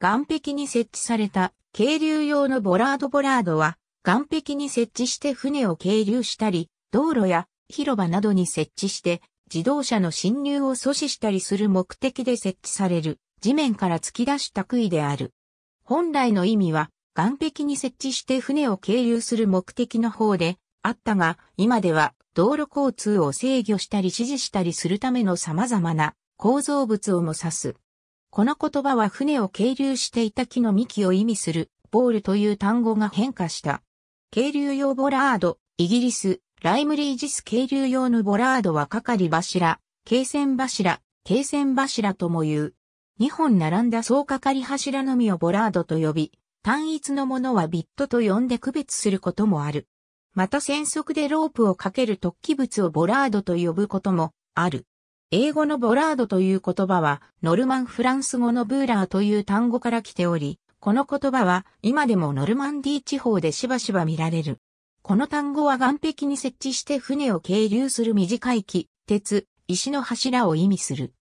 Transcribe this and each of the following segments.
岸壁に設置された渓流用のボラードボラードは、岸壁に設置して船を渓流したり、道路や広場などに設置して、自動車の侵入を阻止したりする目的で設置される、地面から突き出した杭である。本来の意味は、岸壁に設置して船を軽流する目的の方であったが、今では道路交通を制御したり指示したりするための様々な構造物をも指す。この言葉は船を経流していた木の幹を意味する、ボールという単語が変化した。経流用ボラード、イギリス、ライムリージス経流用のボラードは係柱、経線柱、経線柱とも言う。2本並んだ総係柱のみをボラードと呼び、単一のものはビットと呼んで区別することもある。また戦速でロープをかける突起物をボラードと呼ぶこともある。英語のボラードという言葉は、ノルマンフランス語のブーラーという単語から来ており、この言葉は今でもノルマンディ地方でしばしば見られる。この単語は岸壁に設置して船を係留する短い木、鉄、石の柱を意味する。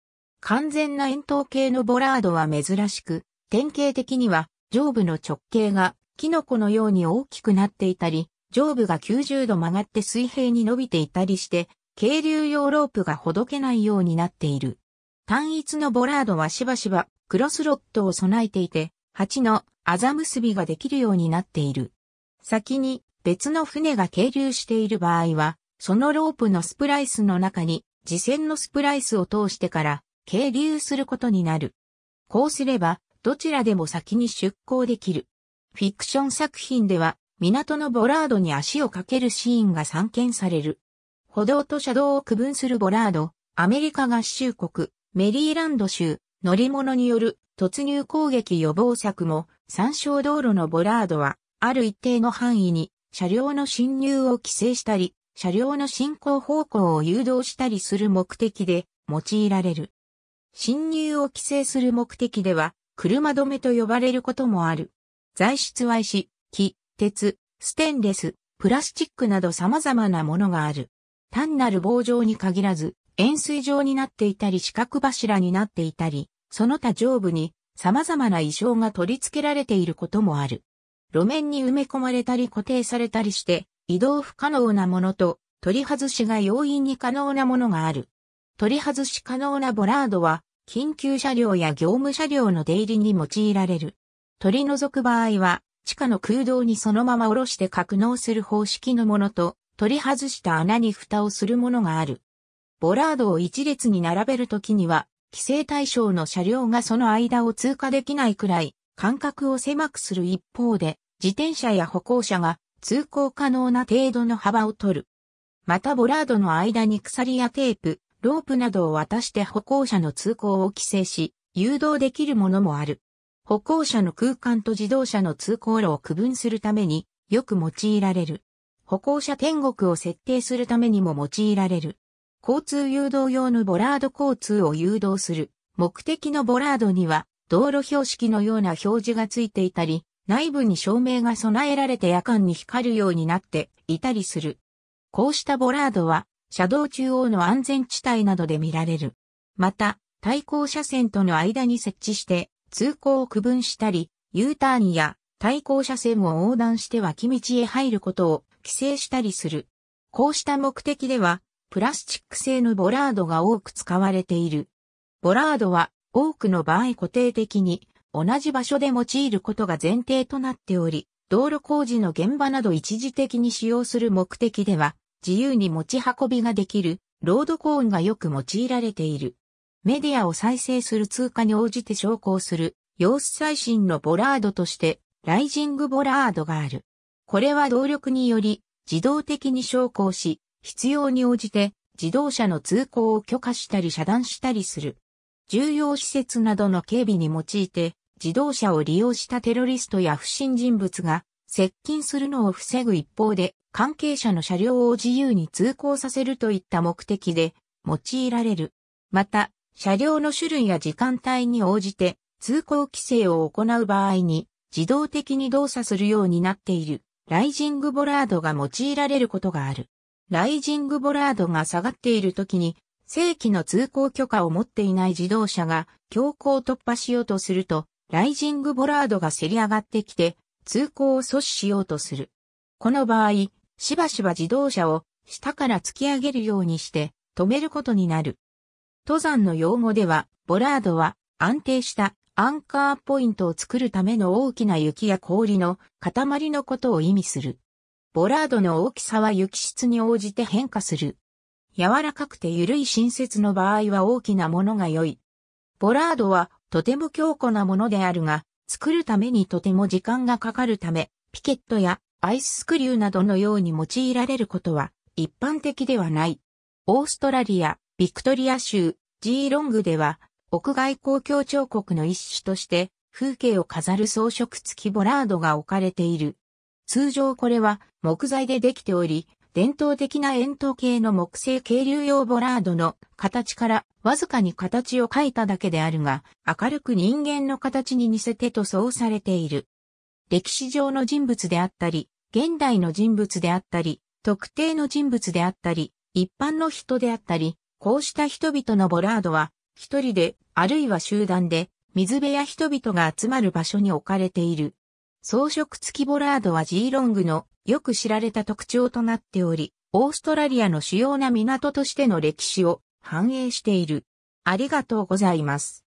完全な円筒形のボラードは珍しく、典型的には上部の直径がキノコのように大きくなっていたり、上部が90度曲がって水平に伸びていたりして、渓流用ロープがほどけないようになっている。単一のボラードはしばしばクロスロットを備えていて、鉢のあざ結びができるようになっている。先に別の船が軽流している場合は、そのロープのスプライスの中に自船のスプライスを通してから軽流することになる。こうすれば、どちらでも先に出港できる。フィクション作品では、港のボラードに足をかけるシーンが散見される。歩道と車道を区分するボラード、アメリカ合衆国、メリーランド州、乗り物による突入攻撃予防策も、参照道路のボラードは、ある一定の範囲に、車両の侵入を規制したり、車両の進行方向を誘導したりする目的で用いられる。侵入を規制する目的では、車止めと呼ばれることもある。材質は石、木、鉄、ステンレス、プラスチックなど様々なものがある。単なる棒状に限らず、円錐状になっていたり四角柱になっていたり、その他上部に様々な意匠が取り付けられていることもある。路面に埋め込まれたり固定されたりして、移動不可能なものと、取り外しが容易に可能なものがある。取り外し可能なボラードは、緊急車両や業務車両の出入りに用いられる。取り除く場合は、地下の空洞にそのまま下ろして格納する方式のものと、取り外した穴に蓋をするものがある。ボラードを一列に並べるときには、規制対象の車両がその間を通過できないくらい、間隔を狭くする一方で、自転車や歩行者が通行可能な程度の幅を取る。またボラードの間に鎖やテープ、ロープなどを渡して歩行者の通行を規制し、誘導できるものもある。歩行者の空間と自動車の通行路を区分するためによく用いられる。歩行者天国を設定するためにも用いられる。交通誘導用のボラード交通を誘導する。目的のボラードには道路標識のような表示がついていたり、内部に照明が備えられて夜間に光るようになっていたりする。こうしたボラードは、車道中央の安全地帯などで見られる。また、対向車線との間に設置して、通行を区分したり、U ターンや対向車線を横断して脇道へ入ることを規制したりする。こうした目的では、プラスチック製のボラードが多く使われている。ボラードは多くの場合固定的に同じ場所で用いることが前提となっており、道路工事の現場など一時的に使用する目的では、自由に持ち運びができる、ロードコーンがよく用いられている。メディアを再生する通貨に応じて昇降する、様子最新のボラードとして、ライジングボラードがある。これは動力により、自動的に昇降し、必要に応じて自動車の通行を許可したり遮断したりする。重要施設などの警備に用いて、自動車を利用したテロリストや不審人物が接近するのを防ぐ一方で、関係者の車両を自由に通行させるといった目的で用いられる。また、車両の種類や時間帯に応じて通行規制を行う場合に自動的に動作するようになっている。ライジングボラードが用いられることがある。ライジングボラードが下がっている時に、正規の通行許可を持っていない自動車が強行突破しようとすると、ライジングボラードがせり上がってきて、通行を阻止しようとする。この場合、しばしば自動車を下から突き上げるようにして止めることになる。登山の用語では、ボラードは安定したアンカーポイントを作るための大きな雪や氷の塊のことを意味する。ボラードの大きさは雪質に応じて変化する。柔らかくて緩い新雪の場合は大きなものが良い。ボラードはとても強固なものであるが、作るためにとても時間がかかるため、ピケットやアイススクリューなどのように用いられることは一般的ではない。オーストラリア、ビクトリア州、ジーロングでは屋外公共彫刻の一種として、風景を飾る装飾付きボラードが置かれている。通常これは木材でできており、伝統的な円筒形の木製渓流用ボラードの形からわずかに形を描いただけであるが、明るく人間の形に似せて塗装されている。歴史上の人物であったり、現代の人物であったり、特定の人物であったり、一般の人であったり、こうした人々のボラードは一人で、あるいは集団で、水辺や人々が集まる場所に置かれている。装飾付きボラードは G ロングのよく知られた特徴となっており、オーストラリアの主要な港としての歴史を反映している。ありがとうございます。